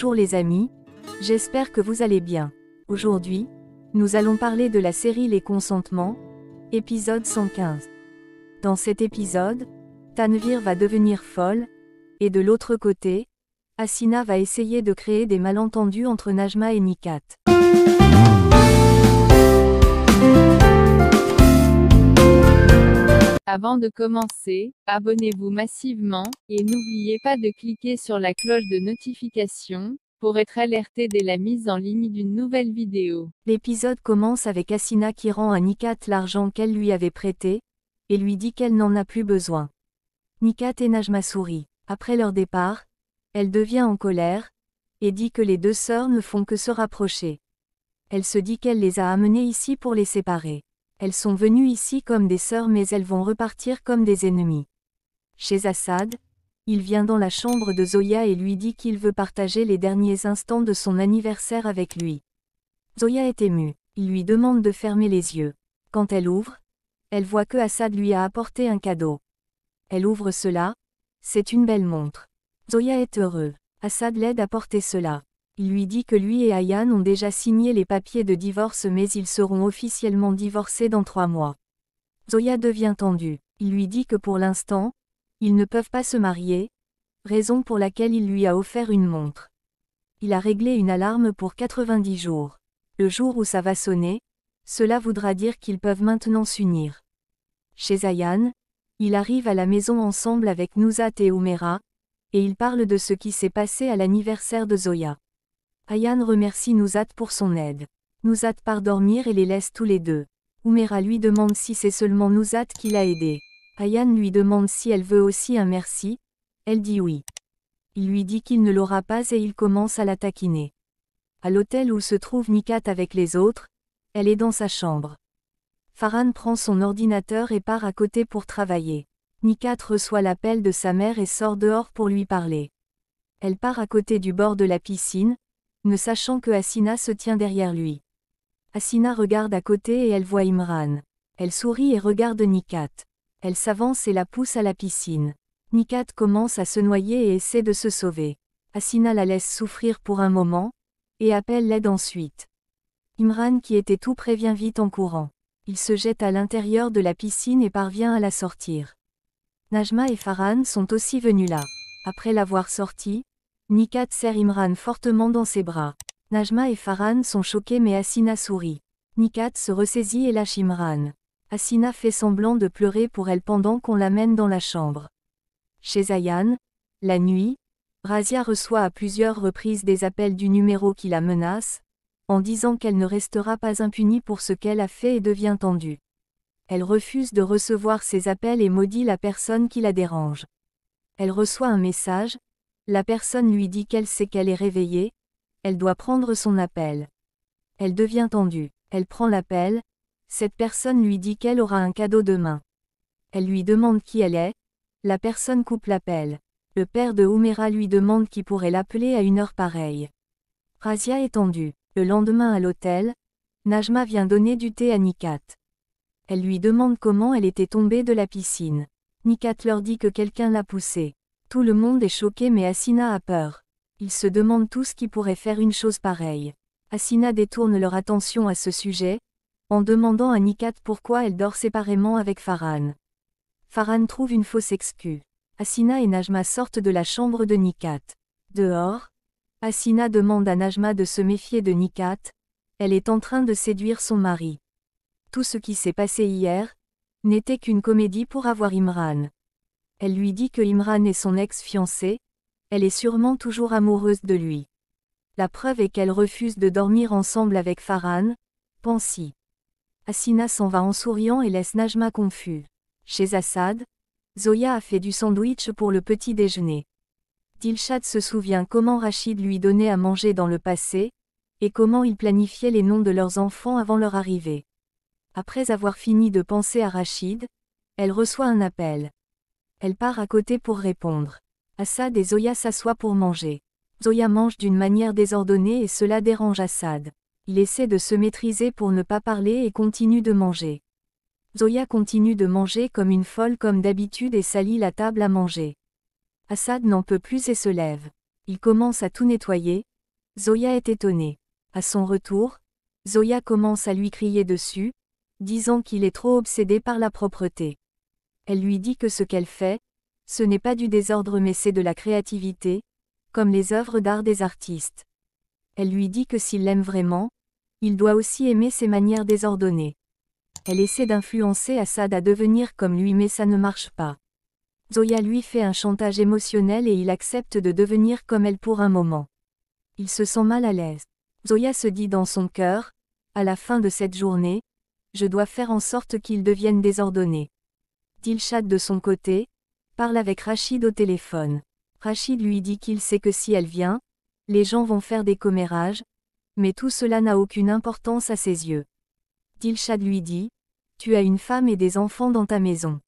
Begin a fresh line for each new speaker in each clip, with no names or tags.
Bonjour les amis, j'espère que vous allez bien. Aujourd'hui, nous allons parler de la série Les consentements, épisode 115. Dans cet épisode, Tanvir va devenir folle, et de l'autre côté, Asina va essayer de créer des malentendus entre Najma et Nikat. Avant de commencer, abonnez-vous massivement, et n'oubliez pas de cliquer sur la cloche de notification, pour être alerté dès la mise en ligne d'une nouvelle vidéo. L'épisode commence avec Asina qui rend à Nikat l'argent qu'elle lui avait prêté, et lui dit qu'elle n'en a plus besoin. Nikat et Najma sourit. Après leur départ, elle devient en colère, et dit que les deux sœurs ne font que se rapprocher. Elle se dit qu'elle les a amenées ici pour les séparer. Elles sont venues ici comme des sœurs mais elles vont repartir comme des ennemies. Chez Assad, il vient dans la chambre de Zoya et lui dit qu'il veut partager les derniers instants de son anniversaire avec lui. Zoya est émue. Il lui demande de fermer les yeux. Quand elle ouvre, elle voit que Assad lui a apporté un cadeau. Elle ouvre cela. C'est une belle montre. Zoya est heureux. Assad l'aide à porter cela. Il lui dit que lui et Ayan ont déjà signé les papiers de divorce mais ils seront officiellement divorcés dans trois mois. Zoya devient tendue. Il lui dit que pour l'instant, ils ne peuvent pas se marier, raison pour laquelle il lui a offert une montre. Il a réglé une alarme pour 90 jours. Le jour où ça va sonner, cela voudra dire qu'ils peuvent maintenant s'unir. Chez Ayan, il arrive à la maison ensemble avec Nouza et Oumera, et il parle de ce qui s'est passé à l'anniversaire de Zoya. Ayan remercie Nouzat pour son aide. Nouzat part dormir et les laisse tous les deux. Oumera lui demande si c'est seulement Nouzat qui l'a aidé. Ayan lui demande si elle veut aussi un merci. Elle dit oui. Il lui dit qu'il ne l'aura pas et il commence à la taquiner. À l'hôtel où se trouve Nikat avec les autres, elle est dans sa chambre. Farhan prend son ordinateur et part à côté pour travailler. Nikat reçoit l'appel de sa mère et sort dehors pour lui parler. Elle part à côté du bord de la piscine, ne sachant que Asina se tient derrière lui. Asina regarde à côté et elle voit Imran. Elle sourit et regarde Nikat. Elle s'avance et la pousse à la piscine. Nikat commence à se noyer et essaie de se sauver. Asina la laisse souffrir pour un moment, et appelle l'aide ensuite. Imran qui était tout prévient vient vite en courant. Il se jette à l'intérieur de la piscine et parvient à la sortir. Najma et Farhan sont aussi venus là. Après l'avoir sortie, Nikat serre Imran fortement dans ses bras. Najma et Farhan sont choqués mais Asina sourit. Nikat se ressaisit et lâche Imran. Asina fait semblant de pleurer pour elle pendant qu'on l'amène dans la chambre. Chez Ayan, la nuit, Razia reçoit à plusieurs reprises des appels du numéro qui la menace, en disant qu'elle ne restera pas impunie pour ce qu'elle a fait et devient tendue. Elle refuse de recevoir ces appels et maudit la personne qui la dérange. Elle reçoit un message, la personne lui dit qu'elle sait qu'elle est réveillée, elle doit prendre son appel. Elle devient tendue, elle prend l'appel, cette personne lui dit qu'elle aura un cadeau demain. Elle lui demande qui elle est, la personne coupe l'appel. Le père de Oumera lui demande qui pourrait l'appeler à une heure pareille. Razia est tendue. Le lendemain à l'hôtel, Najma vient donner du thé à Nikat. Elle lui demande comment elle était tombée de la piscine. Nikat leur dit que quelqu'un l'a poussée. Tout le monde est choqué mais Asina a peur. Ils se demandent tous qui pourrait faire une chose pareille. Asina détourne leur attention à ce sujet, en demandant à Nikat pourquoi elle dort séparément avec Farhan. Farhan trouve une fausse excuse. Asina et Najma sortent de la chambre de Nikat. Dehors, Asina demande à Najma de se méfier de Nikat, elle est en train de séduire son mari. Tout ce qui s'est passé hier, n'était qu'une comédie pour avoir Imran elle lui dit que Imran est son ex-fiancé, elle est sûrement toujours amoureuse de lui. La preuve est qu'elle refuse de dormir ensemble avec Farhan, pense-y. Assina s'en va en souriant et laisse Najma confus. Chez Assad, Zoya a fait du sandwich pour le petit déjeuner. Dilshad se souvient comment Rachid lui donnait à manger dans le passé, et comment il planifiait les noms de leurs enfants avant leur arrivée. Après avoir fini de penser à Rachid, elle reçoit un appel. Elle part à côté pour répondre. Assad et Zoya s'assoient pour manger. Zoya mange d'une manière désordonnée et cela dérange Assad. Il essaie de se maîtriser pour ne pas parler et continue de manger. Zoya continue de manger comme une folle comme d'habitude et salit la table à manger. Assad n'en peut plus et se lève. Il commence à tout nettoyer. Zoya est étonnée. À son retour, Zoya commence à lui crier dessus, disant qu'il est trop obsédé par la propreté. Elle lui dit que ce qu'elle fait, ce n'est pas du désordre mais c'est de la créativité, comme les œuvres d'art des artistes. Elle lui dit que s'il l'aime vraiment, il doit aussi aimer ses manières désordonnées. Elle essaie d'influencer Assad à devenir comme lui mais ça ne marche pas. Zoya lui fait un chantage émotionnel et il accepte de devenir comme elle pour un moment. Il se sent mal à l'aise. Zoya se dit dans son cœur, à la fin de cette journée, je dois faire en sorte qu'il devienne désordonné. Dilshad de son côté, parle avec Rachid au téléphone. Rachid lui dit qu'il sait que si elle vient, les gens vont faire des commérages, mais tout cela n'a aucune importance à ses yeux. Dilshad lui dit, Tu as une femme et des enfants dans ta maison.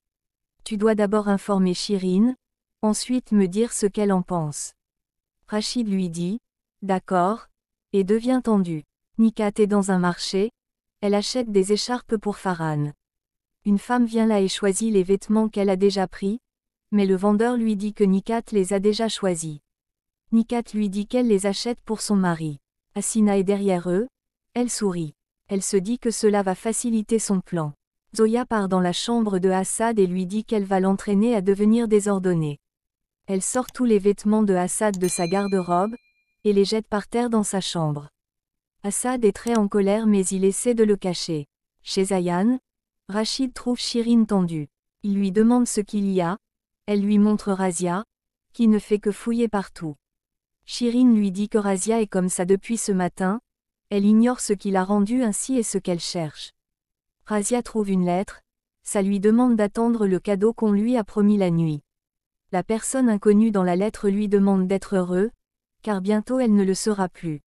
Tu dois d'abord informer Shirin, ensuite me dire ce qu'elle en pense. Rachid lui dit, D'accord, et devient tendu. Nikat est dans un marché, elle achète des écharpes pour Farhan. Une femme vient là et choisit les vêtements qu'elle a déjà pris, mais le vendeur lui dit que Nikat les a déjà choisis. Nikat lui dit qu'elle les achète pour son mari. Asina est derrière eux, elle sourit. Elle se dit que cela va faciliter son plan. Zoya part dans la chambre de Assad et lui dit qu'elle va l'entraîner à devenir désordonnée. Elle sort tous les vêtements de Assad de sa garde-robe, et les jette par terre dans sa chambre. Assad est très en colère mais il essaie de le cacher. Chez Ayan, Rachid trouve Shirin tendue. Il lui demande ce qu'il y a, elle lui montre Razia, qui ne fait que fouiller partout. Shirin lui dit que Razia est comme ça depuis ce matin, elle ignore ce qu'il a rendu ainsi et ce qu'elle cherche. Razia trouve une lettre, ça lui demande d'attendre le cadeau qu'on lui a promis la nuit. La personne inconnue dans la lettre lui demande d'être heureux, car bientôt elle ne le sera plus.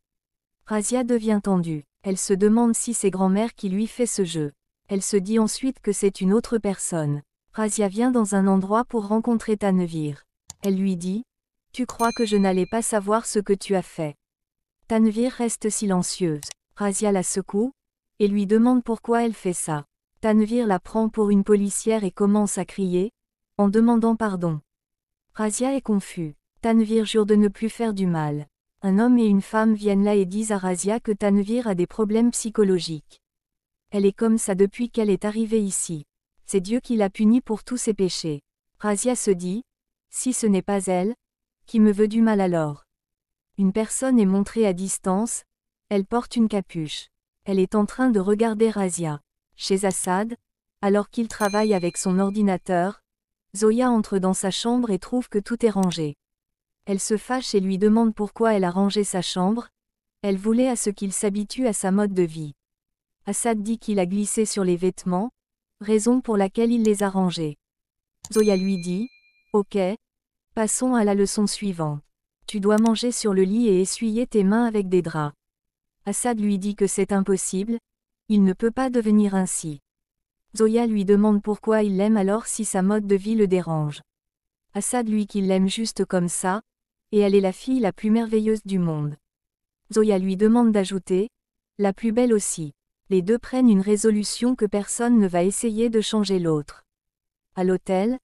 Razia devient tendue, elle se demande si c'est grand-mère qui lui fait ce jeu. Elle se dit ensuite que c'est une autre personne. Razia vient dans un endroit pour rencontrer Tanvir. Elle lui dit « Tu crois que je n'allais pas savoir ce que tu as fait ?» Tanvir reste silencieuse. Razia la secoue et lui demande pourquoi elle fait ça. Tanvir la prend pour une policière et commence à crier, en demandant pardon. Razia est confus. Tanvir jure de ne plus faire du mal. Un homme et une femme viennent là et disent à Razia que Tanvir a des problèmes psychologiques. Elle est comme ça depuis qu'elle est arrivée ici. C'est Dieu qui l'a punie pour tous ses péchés. Razia se dit, si ce n'est pas elle, qui me veut du mal alors. Une personne est montrée à distance, elle porte une capuche. Elle est en train de regarder Razia. Chez Assad, alors qu'il travaille avec son ordinateur, Zoya entre dans sa chambre et trouve que tout est rangé. Elle se fâche et lui demande pourquoi elle a rangé sa chambre, elle voulait à ce qu'il s'habitue à sa mode de vie. Assad dit qu'il a glissé sur les vêtements, raison pour laquelle il les a rangés. Zoya lui dit, Ok, passons à la leçon suivante. Tu dois manger sur le lit et essuyer tes mains avec des draps. Assad lui dit que c'est impossible, il ne peut pas devenir ainsi. Zoya lui demande pourquoi il l'aime alors si sa mode de vie le dérange. Assad lui dit qu'il l'aime juste comme ça, et elle est la fille la plus merveilleuse du monde. Zoya lui demande d'ajouter, la plus belle aussi les deux prennent une résolution que personne ne va essayer de changer l'autre. À l'hôtel,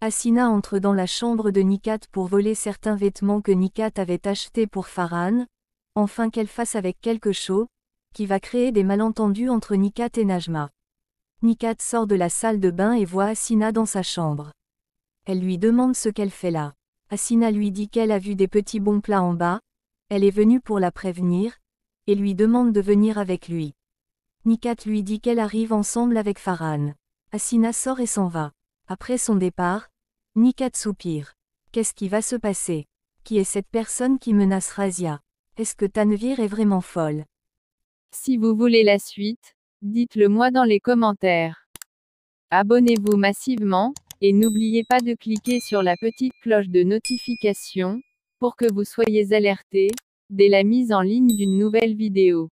Asina entre dans la chambre de Nikat pour voler certains vêtements que Nikat avait achetés pour Farhan, enfin qu'elle fasse avec quelque chose, qui va créer des malentendus entre Nikat et Najma. Nikat sort de la salle de bain et voit Asina dans sa chambre. Elle lui demande ce qu'elle fait là. Asina lui dit qu'elle a vu des petits bons plats en bas, elle est venue pour la prévenir, et lui demande de venir avec lui. Nikat lui dit qu'elle arrive ensemble avec Farhan. Asina sort et s'en va. Après son départ, Nikat soupire. Qu'est-ce qui va se passer Qui est cette personne qui menace Razia Est-ce que Tanvir est vraiment folle Si vous voulez la suite, dites-le moi dans les commentaires. Abonnez-vous massivement, et n'oubliez pas de cliquer sur la petite cloche de notification, pour que vous soyez alerté, dès la mise en ligne d'une nouvelle vidéo.